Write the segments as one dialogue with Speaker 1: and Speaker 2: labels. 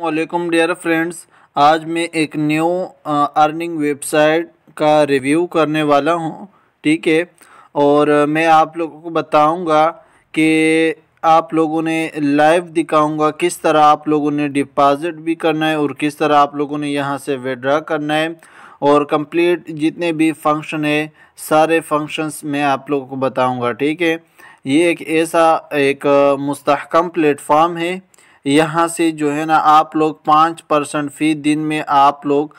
Speaker 1: वालेकुम dear friends आज मैं एक न्यू अर्निंग वेबसाइट का रिव्यू करने वाला हूँ ठीक है और मैं आप लोगों को बताऊँगा कि आप लोगों ने लाइव दिखाऊँगा किस तरह आप लोगों ने डिपॉज़िट भी करना है और किस तरह आप लोगों ने यहाँ से विड्रा करना है और कंप्लीट जितने भी फंक्शन है सारे फंक्शंस मैं आप लोगों को बताऊँगा ठीक है ये एक ऐसा एक मस्तकम प्लेटफार्म है यहाँ से जो है ना आप लोग पाँच परसेंट फी दिन में आप लोग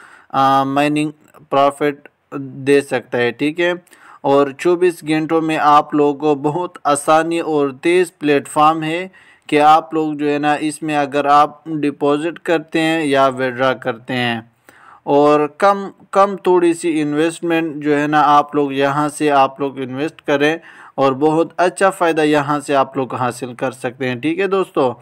Speaker 1: माइनिंग प्रॉफिट दे सकता है ठीक है और 24 घंटों में आप लोगों को बहुत आसानी और तेज़ प्लेटफार्म है कि आप लोग जो है ना इसमें अगर आप डिपॉजिट करते हैं या विड्रा करते हैं और कम कम थोड़ी सी इन्वेस्टमेंट जो है ना आप लोग यहाँ से आप लोग इन्वेस्ट करें और बहुत अच्छा फ़ायदा यहाँ से आप लोग हासिल कर सकते हैं ठीक है दोस्तों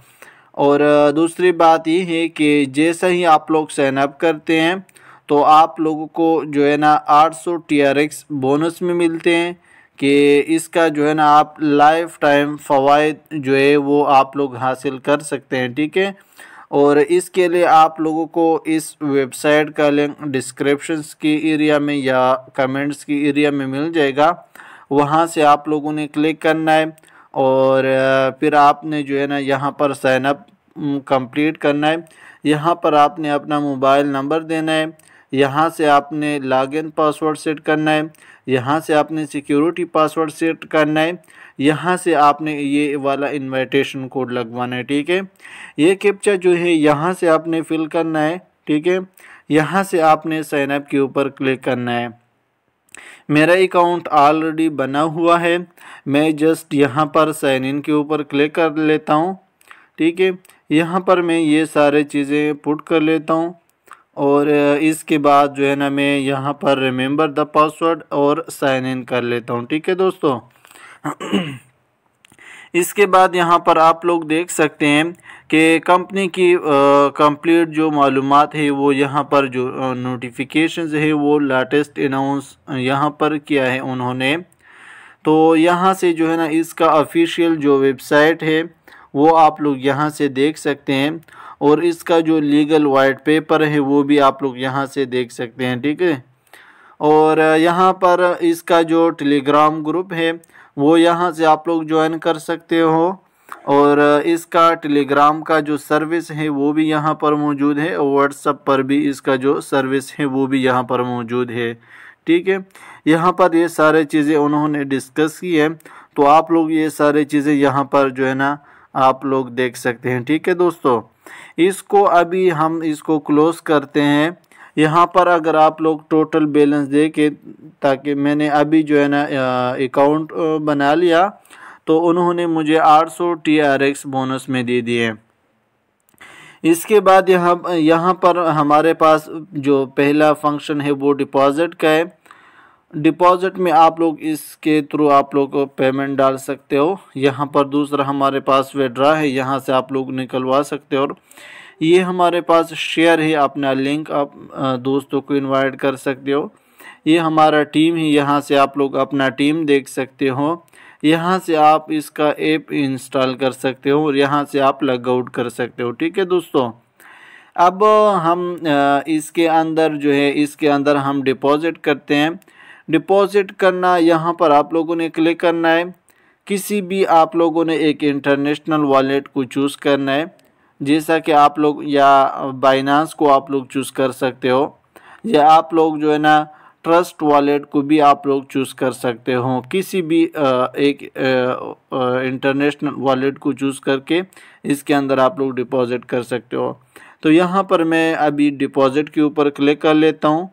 Speaker 1: और दूसरी बात ये है कि जैसे ही आप लोग सैनअप करते हैं तो आप लोगों को जो है ना 800 सौ बोनस में मिलते हैं कि इसका जो है ना आप लाइफ टाइम फ़वाद जो है वो आप लोग हासिल कर सकते हैं ठीक है और इसके लिए आप लोगों को इस वेबसाइट का लिंक डिस्क्रिप्शंस की एरिया में या कमेंट्स की एरिया में मिल जाएगा वहाँ से आप लोगों ने क्लिक करना है और फिर आपने जो है ना यहाँ पर साइनअप कंप्लीट करना है यहाँ पर आपने अपना मोबाइल नंबर देना है यहाँ से आपने लॉगिन पासवर्ड सेट करना है यहाँ से आपने सिक्योरिटी पासवर्ड सेट करना है यहाँ से आपने ये वाला इनविटेशन कोड लगवाना है ठीक है ये कैप्चा जो है यहाँ से आपने फिल करना है ठीक है यहाँ से आपने साइनअप के ऊपर क्लिक करना है मेरा अकाउंट ऑलरेडी बना हुआ है मैं जस्ट यहाँ पर साइन इन के ऊपर क्लिक कर लेता हूँ ठीक है यहाँ पर मैं ये सारे चीज़ें पुट कर लेता हूँ और इसके बाद जो है ना मैं यहाँ पर रिमेंबर द पासवर्ड और साइन इन कर लेता हूँ ठीक है दोस्तों इसके बाद यहाँ पर आप लोग देख सकते हैं कि कंपनी की कंप्लीट जो मालूम है वो यहाँ पर जो नोटिफिकेशन है वो लेटेस्ट अनाउंस यहाँ पर किया है उन्होंने तो यहाँ से जो है ना इसका ऑफिशियल जो वेबसाइट है वो आप लोग यहाँ से देख सकते हैं और इसका जो लीगल वाइट पेपर है वो भी आप लोग यहाँ से देख सकते हैं ठीक है और यहाँ पर इसका जो टेलीग्राम ग्रुप है वो यहाँ से आप लोग ज्वाइन कर सकते हो और इसका टेलीग्राम का जो सर्विस है वो भी यहाँ पर मौजूद है और व्हाट्सअप पर भी इसका जो सर्विस है वो भी यहाँ पर मौजूद है ठीक है यहाँ पर ये सारे चीज़ें उन्होंने डिस्कस की है तो आप लोग ये सारे चीज़ें यहाँ पर जो है ना आप लोग देख सकते हैं ठीक है दोस्तों इसको अभी हम इसको क्लोज़ करते हैं यहाँ पर अगर आप लोग टोटल बैलेंस दे के ताकि मैंने अभी जो है ना अकाउंट बना लिया तो उन्होंने मुझे 800 एक्स बोनस में दे दिए इसके बाद यहाँ यहाँ पर हमारे पास जो पहला फंक्शन है वो डिपॉज़िट का है डिपॉज़िट में आप लोग इसके थ्रू आप लोग को पेमेंट डाल सकते हो यहाँ पर दूसरा हमारे पास विड्रा है यहाँ से आप लोग निकलवा सकते हो और ये हमारे पास शेयर है अपना लिंक आप दोस्तों को इनवाइट कर सकते हो ये हमारा टीम है यहाँ से आप लोग अपना टीम देख सकते हो यहाँ से आप इसका ऐप इंस्टॉल कर सकते हो और यहाँ से आप लगआउट कर सकते हो ठीक है दोस्तों अब हम इसके अंदर जो है इसके अंदर हम डिपॉज़िट करते हैं डिपॉज़िट करना यहाँ पर आप लोगों ने क्लिक करना है किसी भी आप लोगों ने एक इंटरनेशनल वॉलेट को चूज़ करना है जैसा कि आप लोग या बाइनास को आप लोग चूज़ कर सकते हो या आप लोग जो है ना ट्रस्ट वॉलेट को भी आप लोग चूज़ कर सकते हो किसी भी एक इंटरनेशनल वॉलेट को चूज़ करके इसके अंदर आप लोग डिपॉज़िट कर सकते हो तो यहाँ पर मैं अभी डिपॉज़िट के ऊपर क्लिक कर लेता हूँ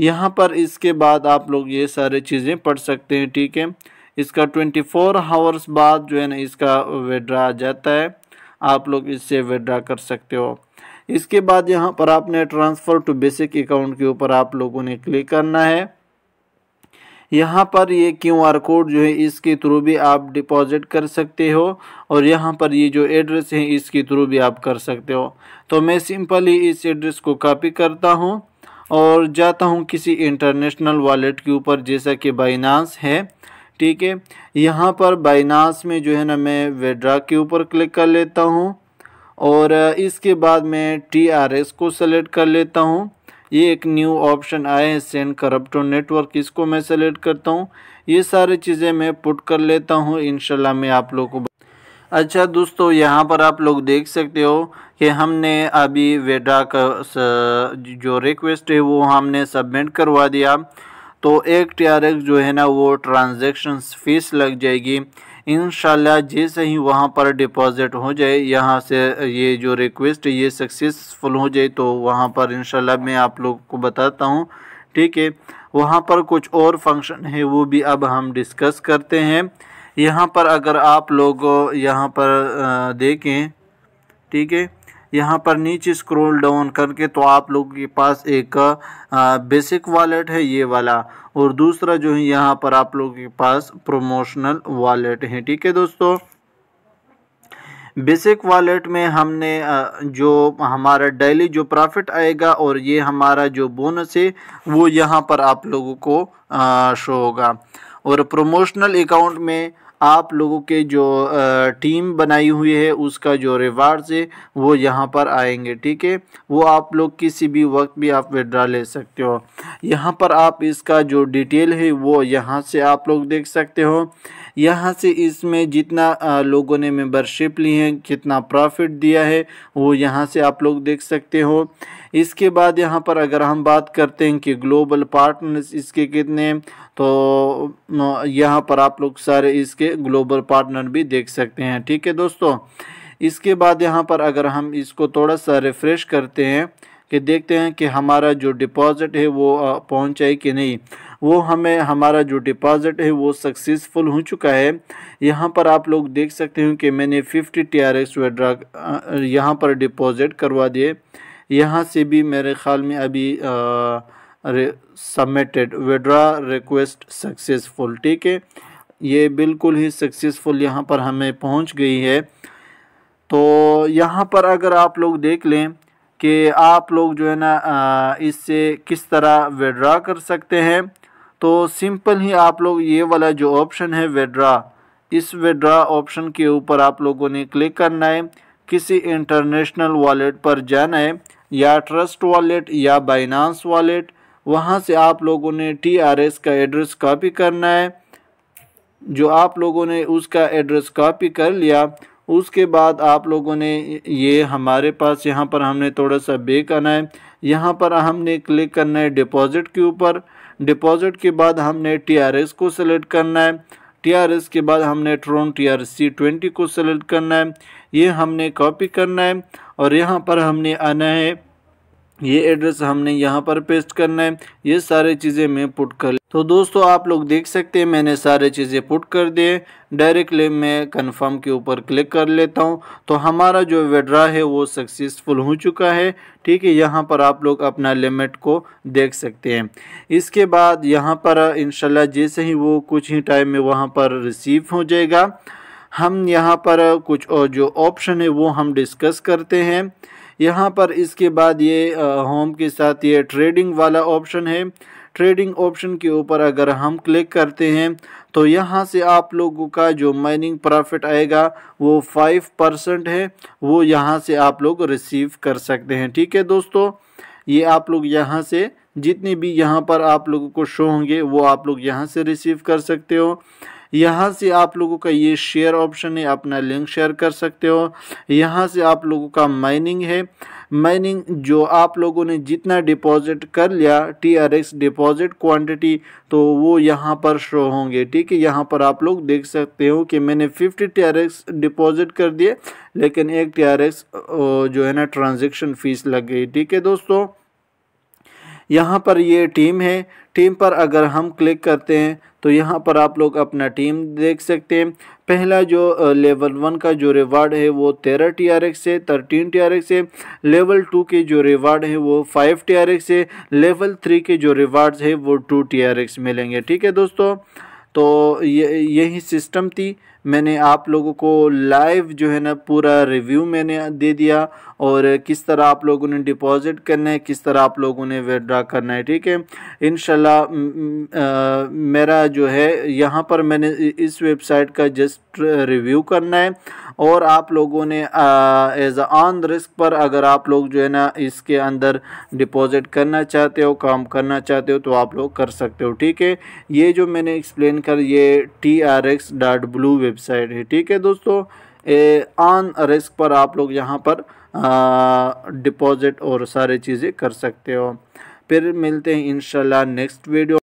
Speaker 1: यहाँ पर इसके बाद आप लोग ये सारे चीज़ें पढ़ सकते हैं ठीक है इसका ट्वेंटी फोर आवर्स बाद जो है ना इसका विड्रा आ जाता है आप लोग इससे विड्रा कर सकते हो इसके बाद यहाँ पर आपने ट्रांसफ़र टू बेसिक अकाउंट के ऊपर आप लोगों ने क्लिक करना है यहाँ पर ये क्यू आर कोड जो है इसके थ्रू भी आप डिपॉजिट कर सकते हो और यहाँ पर ये जो एड्रेस है इसके थ्रू भी आप कर सकते हो तो मैं सिंपली इस एड्रेस को कॉपी करता हूँ और जाता हूँ किसी इंटरनेशनल वॉलेट के ऊपर जैसा कि बाइनास है ठीक है यहाँ पर बाइनास में जो है ना मैं वेड्रा के ऊपर क्लिक कर लेता हूँ और इसके बाद मैं टी आर एस को सेलेक्ट कर लेता हूँ ये एक न्यू ऑप्शन आए हैं सेंड करप्टो नेटवर्क इसको मैं सेलेक्ट करता हूँ ये सारी चीज़ें मैं पुट कर लेता हूँ इनशाला मैं आप लोगों को अच्छा दोस्तों यहाँ पर आप लोग देख सकते हो कि हमने अभी वेडा का जो रिक्वेस्ट है वो हमने सबमिट करवा दिया तो एक टी जो है ना वो ट्रांजेक्शन फ़ीस लग जाएगी इन जैसे ही वहाँ पर डिपॉज़िट हो जाए यहाँ से ये जो रिक्वेस्ट ये सक्सेसफुल हो जाए तो वहाँ पर इन मैं आप लोग को बताता हूँ ठीक है वहाँ पर कुछ और फंक्शन है वो भी अब हम डिस्कस करते हैं यहाँ पर अगर आप लोग यहाँ पर देखें ठीक है यहाँ पर नीचे स्क्रॉल डाउन करके तो आप लोगों के पास एक बेसिक वॉलेट है ये वाला और दूसरा जो है यहाँ पर आप लोगों के पास प्रोमोशनल वॉलेट है ठीक है दोस्तों बेसिक वॉलेट में हमने जो हमारा डेली जो प्रॉफिट आएगा और ये हमारा जो बोनस है वो यहाँ पर आप लोगों को शो होगा और प्रोमोशनल अकाउंट में आप लोगों के जो टीम बनाई हुई है उसका जो रिवार्ड्स है वो यहाँ पर आएंगे ठीक है वो आप लोग किसी भी वक्त भी आप विड्रा ले सकते हो यहाँ पर आप इसका जो डिटेल है वो यहाँ से आप लोग देख सकते हो यहाँ से इसमें जितना लोगों ने मेंबरशिप ली है कितना प्रॉफिट दिया है वो यहाँ से आप लोग देख सकते हो इसके बाद यहाँ पर अगर हम बात करते हैं कि ग्लोबल पार्टनर्स इसके कितने तो यहाँ पर आप लोग सारे इसके ग्लोबल पार्टनर भी देख सकते हैं ठीक है दोस्तों इसके बाद यहाँ पर अगर हम इसको थोड़ा सा रिफ़्रेश करते हैं कि देखते हैं कि हमारा जो डिपॉज़िट है वो पहुँच कि नहीं वो हमें हमारा जो डिपॉज़िट है वो सक्सेसफुल हो चुका है यहाँ पर आप लोग देख सकते हो कि मैंने 50 टी आर एक्स वेड्रा यहाँ पर डिपॉज़िट करवा दिए यहाँ से भी मेरे ख़्याल में अभी सबमिटेड वेड्रा रिक्वेस्ट सक्सेसफुल ठीक है ये बिल्कुल ही सक्सेसफुल यहाँ पर हमें पहुँच गई है तो यहाँ पर अगर आप लोग देख लें कि आप लोग जो है ना इससे किस तरह विड्रा कर सकते हैं तो सिंपल ही आप लोग ये वाला जो ऑप्शन है विड्रा इस विड्रा ऑप्शन के ऊपर आप लोगों ने क्लिक करना है किसी इंटरनेशनल वॉलेट पर जाना है या ट्रस्ट वॉलेट या बाइनांस वॉलेट वहाँ से आप लोगों ने टी आर एस का एड्रेस कॉपी करना है जो आप लोगों ने उसका एड्रेस कॉपी कर लिया उसके बाद आप लोगों ने ये हमारे पास यहाँ पर हमने थोड़ा सा बेक आना है यहाँ पर हमने क्लिक करना है डिपॉज़िट के ऊपर डिपॉज़िट के बाद हमने टीआरएस को सेलेक्ट करना है टीआरएस के बाद हमने Tron T R C twenty को सेलेक्ट करना है ये हमने कॉपी करना है और यहाँ पर हमने आना है ये एड्रेस हमने यहाँ पर पेस्ट करना है ये सारे चीज़ें मैं पुट कर तो दोस्तों आप लोग देख सकते हैं मैंने सारे चीज़ें पुट कर दिए डायरेक्टली मैं कंफर्म के ऊपर क्लिक कर लेता हूँ तो हमारा जो विड्रा है वो सक्सेसफुल हो चुका है ठीक है यहाँ पर आप लोग अपना लिमिट को देख सकते हैं इसके बाद यहाँ पर इनशाला जैसे ही वो कुछ ही टाइम में वहाँ पर रिसीव हो जाएगा हम यहाँ पर कुछ और जो ऑप्शन है वो हम डिस्कस करते हैं यहाँ पर इसके बाद ये होम के साथ ये ट्रेडिंग वाला ऑप्शन है ट्रेडिंग ऑप्शन के ऊपर अगर हम क्लिक करते हैं तो यहाँ से आप लोगों का जो माइनिंग प्रॉफिट आएगा वो फाइव परसेंट है वो यहाँ से आप लोग रिसीव कर सकते हैं ठीक है दोस्तों ये आप लोग यहाँ से जितने भी यहाँ पर आप लोगों को शो होंगे वो आप लोग यहाँ से रिसीव कर सकते हो यहाँ से आप लोगों का ये शेयर ऑप्शन है अपना लिंक शेयर कर सकते हो यहाँ से आप लोगों का माइनिंग है माइनिंग जो आप लोगों ने जितना डिपॉजिट कर लिया T R X deposit quantity तो वो यहाँ पर शो होंगे ठीक है यहाँ पर आप लोग देख सकते हो कि मैंने 50 टी आर एक्स डिपॉजिट कर दिए लेकिन एक टी आर एक्स जो है ना ट्रांजेक्शन फ़ीस लग गई ठीक है दोस्तों यहाँ पर ये टीम है टीम पर अगर हम क्लिक करते हैं तो यहाँ पर आप लोग अपना टीम देख सकते हैं पहला जो लेवल वन का जो रिवार्ड है वो तेरह टी आर एक्स है थर्टीन टी आर एक्स है लेवल टू के जो रिवार्ड है वो फाइव टी आर एक्स है लेवल थ्री के जो रिवार्ड्स है वो टू टी आर एक्स मिलेंगे ठीक है दोस्तों तो ये यही सिस्टम थी मैंने आप लोगों को लाइव जो है ना पूरा रिव्यू मैंने दे दिया और किस तरह आप लोगों ने डिपॉजिट करना है किस तरह आप लोगों ने विड्रा करना है ठीक है इन मेरा जो है यहाँ पर मैंने इस वेबसाइट का जस्ट रिव्यू करना है और आप लोगों ने एज ऑन रिस्क पर अगर आप लोग जो है ना इसके अंदर डिपॉजिट करना चाहते हो काम करना चाहते हो तो आप लोग कर सकते हो ठीक है ये जो मैंने एक्सप्लेन कर ये T R X dot blue web website है ठीक है दोस्तों ऑन रिस्क पर आप लोग यहाँ पर डिपॉजिट और सारी चीज़ें कर सकते हो फिर मिलते हैं इंशाल्लाह नेक्स्ट वीडियो